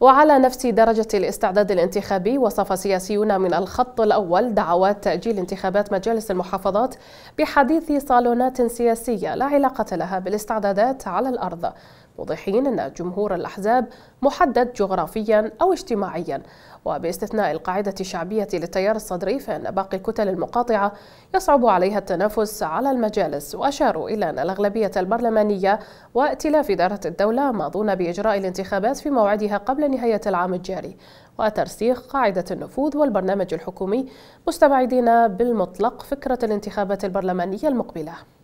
وعلى نفس درجة الاستعداد الانتخابي وصف سياسيون من الخط الأول دعوات تأجيل انتخابات مجالس المحافظات بحديث صالونات سياسية لا علاقة لها بالاستعدادات على الأرض موضحين أن جمهور الأحزاب محدد جغرافيا أو اجتماعيا وباستثناء القاعدة الشعبية للتيار الصدري فإن باقي الكتل المقاطعة يصعب عليها التنافس على المجالس وأشاروا إلى أن الأغلبية البرلمانية وائتلاف إدارة الدولة ماضون بإجراء الانتخابات في موعدها قبل نهاية العام الجاري وترسيخ قاعدة النفوذ والبرنامج الحكومي مستبعدين بالمطلق فكرة الانتخابات البرلمانية المقبلة